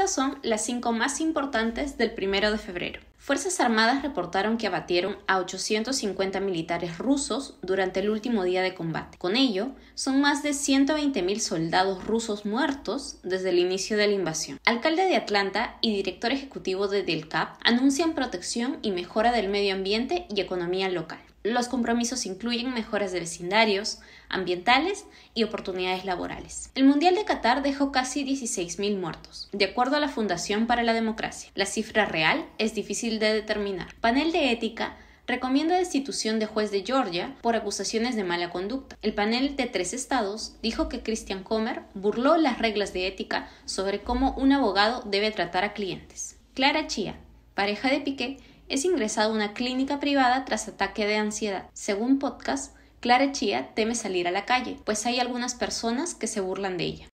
Estas son las cinco más importantes del primero de febrero. Fuerzas Armadas reportaron que abatieron a 850 militares rusos durante el último día de combate. Con ello, son más de 120.000 soldados rusos muertos desde el inicio de la invasión. Alcalde de Atlanta y director ejecutivo de DELCAP anuncian protección y mejora del medio ambiente y economía local los compromisos incluyen mejoras de vecindarios, ambientales y oportunidades laborales. El Mundial de Qatar dejó casi 16.000 muertos, de acuerdo a la Fundación para la Democracia. La cifra real es difícil de determinar. Panel de Ética recomienda destitución de juez de Georgia por acusaciones de mala conducta. El panel de tres estados dijo que Christian Comer burló las reglas de ética sobre cómo un abogado debe tratar a clientes. Clara Chia, pareja de Piqué, es ingresado a una clínica privada tras ataque de ansiedad. Según podcast, Clara Chía teme salir a la calle, pues hay algunas personas que se burlan de ella.